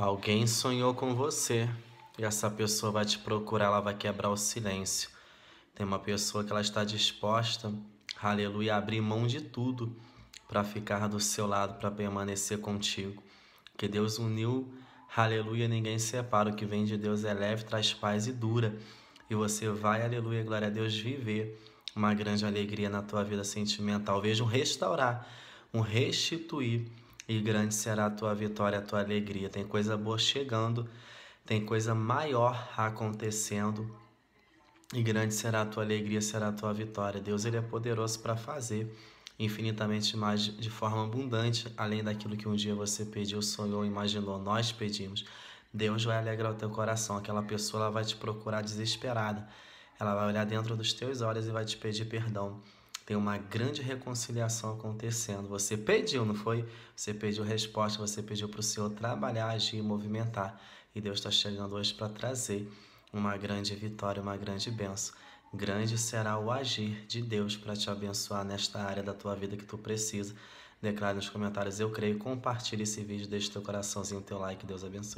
Alguém sonhou com você e essa pessoa vai te procurar, ela vai quebrar o silêncio. Tem uma pessoa que ela está disposta, aleluia, a abrir mão de tudo para ficar do seu lado, para permanecer contigo. Que Deus uniu, aleluia, ninguém separa. O que vem de Deus é leve, traz paz e dura. E você vai, aleluia, glória a Deus, viver uma grande alegria na tua vida sentimental. Veja um restaurar, um restituir e grande será a tua vitória, a tua alegria. Tem coisa boa chegando, tem coisa maior acontecendo e grande será a tua alegria, será a tua vitória. Deus ele é poderoso para fazer infinitamente mais de forma abundante, além daquilo que um dia você pediu, sonhou, imaginou, nós pedimos. Deus vai alegrar o teu coração. Aquela pessoa ela vai te procurar desesperada. Ela vai olhar dentro dos teus olhos e vai te pedir perdão tem uma grande reconciliação acontecendo. Você pediu, não foi? Você pediu resposta, você pediu para o Senhor trabalhar, agir, movimentar. E Deus está chegando hoje para trazer uma grande vitória, uma grande benção. Grande será o agir de Deus para te abençoar nesta área da tua vida que tu precisa. Declare nos comentários, eu creio, compartilhe esse vídeo, deixe teu coraçãozinho, teu like, Deus abençoe.